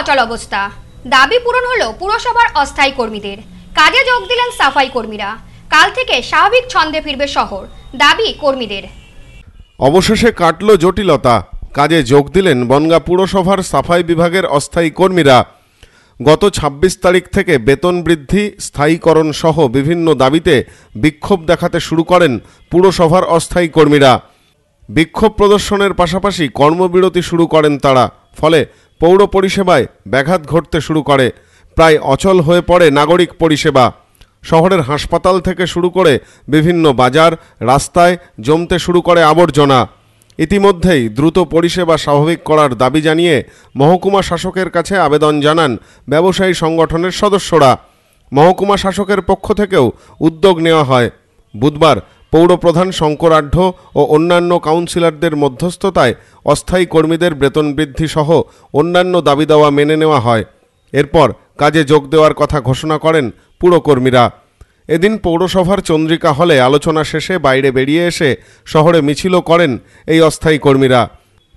অচল অবস্থা দাবি পূরণ হলো পুরসভার অস্থায়ী কর্মীদের কাজে যোগ দিলেন সাফাই কর্মীরা কাল থেকে স্বাভাবিক ছন্দে ফিরবে শহর দাবি কর্মীদের অবশেষে কাটল জটিলতা কাজে যোগ দিলেন বনগা পুরসভার সাফাই বিভাগের অস্থায়ী কর্মীরা গত ২৬ তারিখ থেকে বেতন বৃদ্ধি স্থায়ীকরণ সহ বিভিন্ন দাবিতে বিক্ষোভ দেখাতে শুরু করেন পুরসভার অস্থায়ী কর্মীরা বিক্ষোভ প্রদর্শনের পাশাপাশি কর্মবিরতি শুরু করেন তারা ফলে পৌর পরিষেবায় ব্যাঘাত ঘটতে শুরু করে প্রায় অচল হয়ে পড়ে নাগরিক পরিষেবা শহরের হাসপাতাল থেকে শুরু করে বিভিন্ন বাজার রাস্তায় জমতে শুরু করে আবর্জনা ইতিমধ্যেই দ্রুত পরিষেবা স্বাভাবিক করার দাবি জানিয়ে মহকুমা শাসকের কাছে আবেদন জানান ব্যবসায়ী সংগঠনের সদস্যরা মহকুমা শাসকের পক্ষ থেকেও উদ্যোগ নেওয়া হয় বুধবার পৌরপ্রধান শঙ্করাঢ্য ও অন্যান্য কাউন্সিলরদের মধ্যস্থতায় অস্থায়ী কর্মীদের বেতন বৃদ্ধি সহ অন্যান্য দাবি দাওয়া মেনে নেওয়া হয় এরপর কাজে যোগ দেওয়ার কথা ঘোষণা করেন পুরকর্মীরা এদিন পৌরসভার চন্দ্রিকা হলে আলোচনা শেষে বাইরে বেরিয়ে এসে শহরে মিছিলও করেন এই অস্থায়ী কর্মীরা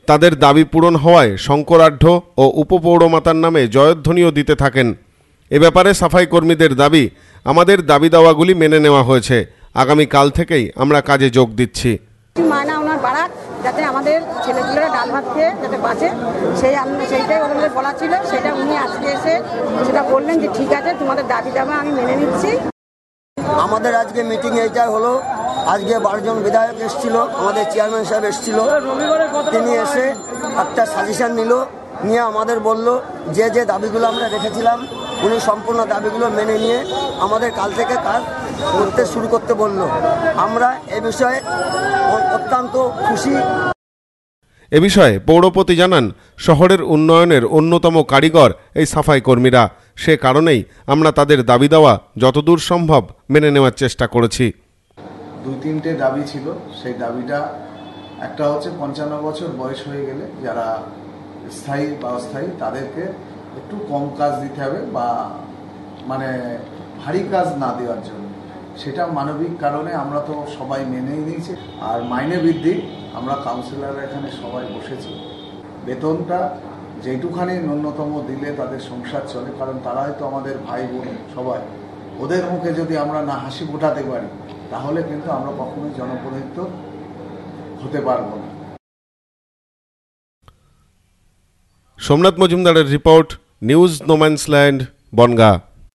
তাদের দাবি পূরণ হওয়ায় শঙ্করাঢ্য ও উপপৌরমাতার নামে জয়ধ্বনিও দিতে থাকেন এ ব্যাপারে সাফাই কর্মীদের দাবি আমাদের দাবি দাওয়াগুলি মেনে নেওয়া হয়েছে আগামীকাল থেকেই আমরা কাজে যোগ দিচ্ছি মায়না ওনার বারাক যাতে আমাদের ছেলেপুলেরা ডাল ভাত খেয়ে যাতে বাঁচে সেই সেইটাই ওনাদের বলা ছিল সেটা উনি আজকে এসে সেটা বললেন যে ঠিক আছে তোমাদের দাবি দাবা আমি মেনে নিচ্ছি আমাদের আজকে মিটিং এইটাই হলো আজকে বারোজন বিধায়ক এসেছিল আমাদের চেয়ারম্যান সাহেব এসেছিল তিনি এসে একটা সাজেশন নিল নিয়ে আমাদের বলল যে যে দাবিগুলো আমরা রেখেছিলাম উনি সম্পূর্ণ দাবিগুলো মেনে নিয়ে আমাদের কাল থেকে কাজ করতে শুরু করতে বলল আমরা এ বিষয়ে অত্যন্ত খুশি এ বিষয়ে পৌরপতি জানান শহরের উন্নয়নের অন্যতম কারিগর এই সাফাই কর্মীরা সে কারণেই আমরা তাদের দাবি দেওয়া যতদূর সম্ভব মেনে নেওয়ার চেষ্টা করেছি দু তিনটে দাবি ছিল সেই দাবিটা একটা হচ্ছে পঞ্চান্ন বছর বয়স হয়ে গেলে যারা স্থায়ী বা অস্থায়ী তাদেরকে একটু কম কাজ দিতে হবে বা মানে ভারী কাজ না দেওয়ার জন্য সেটা মানবিক কারণে আমরা তো সবাই মেনেই নিয়েছি আর মাইনে বৃদ্ধি আমরা কাউন্সিলার এখানে সবাই বসেছি বেতনটা যেটুখানি ন্যূনতম দিলে তাদের সংসার চলে কারণ তারা হয়তো আমাদের ভাই বোন সবাই ওদের মুখে যদি আমরা না হাসি ফোটাতে পারি তাহলে কিন্তু আমরা কখনোই জনপ্রতিনিধিত্ব হতে পারবো না সোমনাথ মজুমদারের report News No Man's Land, Bonga.